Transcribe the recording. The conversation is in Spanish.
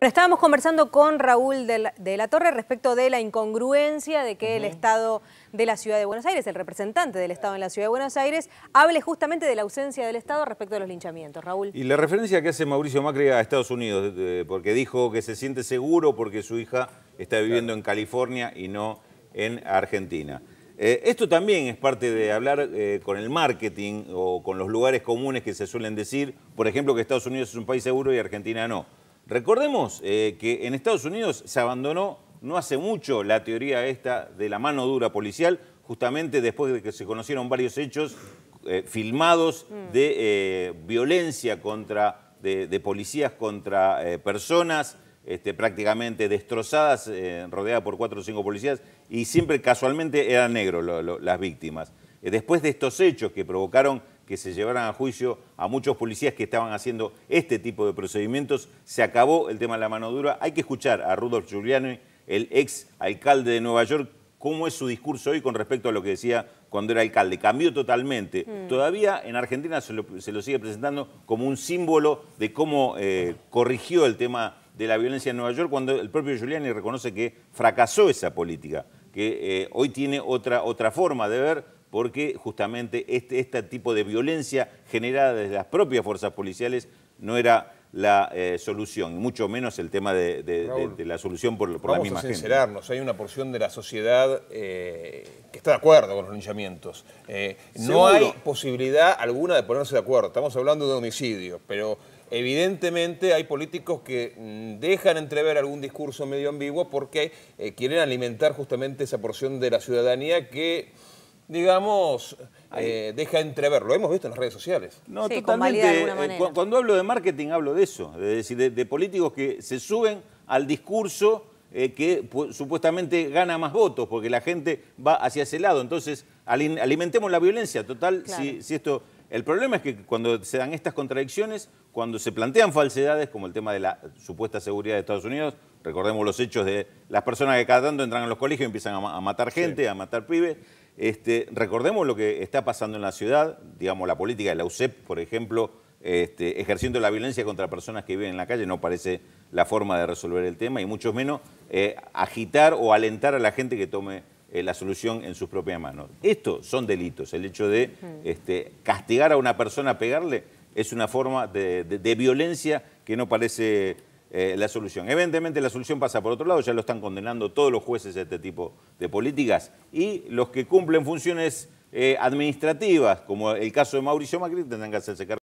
Bueno, estábamos conversando con Raúl de la, Torre respecto de la incongruencia de que el Estado de la Ciudad de Buenos Aires, el representante del Estado en la Ciudad de Buenos Aires, hable justamente de la ausencia del Estado respecto de los linchamientos. Raúl. Y la referencia que hace Mauricio Macri a Estados Unidos, porque dijo que se siente seguro porque su hija está viviendo en California y no en Argentina. Eh, esto también es parte de hablar eh, con el marketing o con los lugares comunes que se suelen decir, por ejemplo, que Estados Unidos es un país seguro y Argentina no. Recordemos eh, que en Estados Unidos se abandonó no hace mucho la teoría esta de la mano dura policial, justamente después de que se conocieron varios hechos eh, filmados mm. de eh, violencia contra, de, policías contra personas, este, prácticamente destrozadas, rodeadas por cuatro o cinco policías, y siempre casualmente eran negros las víctimas. después de estos hechos que provocaron que se llevaran a juicio a muchos policías que estaban haciendo este tipo de procedimientos. Se acabó el tema de la mano dura. Hay que escuchar a Rudolf Giuliani, el ex alcalde de Nueva York, cómo es su discurso hoy con respecto a lo que decía cuando era alcalde. Cambió totalmente. Hmm. Todavía en Argentina se lo, sigue presentando como un símbolo de cómo eh, corrigió el tema de la violencia en Nueva York cuando el propio Giuliani reconoce que fracasó esa política, que eh, hoy tiene otra, otra forma de ver porque justamente este, este tipo de violencia generada desde las propias fuerzas policiales no era la eh, solución, y mucho menos el tema de, la solución por, por la misma gente. Vamos a sincerarnos, hay una porción de la sociedad eh, que está de acuerdo con los linchamientos. Eh, no hay posibilidad alguna de ponerse de acuerdo, estamos hablando de homicidio, pero evidentemente hay políticos que mm, dejan entrever algún discurso medio ambiguo porque quieren alimentar justamente esa porción de la ciudadanía que digamos, eh, deja entrever. Lo hemos visto en las redes sociales. No, totalmente. Eh, cuando hablo de marketing hablo de eso, de, decir, de, políticos que se suben al discurso eh, que supuestamente gana más votos, porque la gente va hacia ese lado. Entonces, alimentemos la violencia. Total, si, esto... El problema es que cuando se dan estas contradicciones, cuando se plantean falsedades, como el tema de la supuesta seguridad de Estados Unidos, recordemos los hechos de las personas que cada tanto entran a los colegios y empiezan a, matar gente, a matar pibes, este, recordemos lo que está pasando en la ciudad, digamos, la política de la UCEP, por ejemplo, este, ejerciendo la violencia contra personas que viven en la calle, no parece la forma de resolver el tema, y mucho menos eh, agitar o alentar a la gente que tome eh, la solución en sus propias manos. Estos son delitos, el hecho de este, castigar a una persona, pegarle, es una forma de violencia que no parece eh, la solución. Evidentemente la solución pasa por otro lado, ya lo están condenando todos los jueces a este tipo de políticas y los que cumplen funciones eh, administrativas, como el caso de Mauricio Macri, tendrán que hacerse cargo.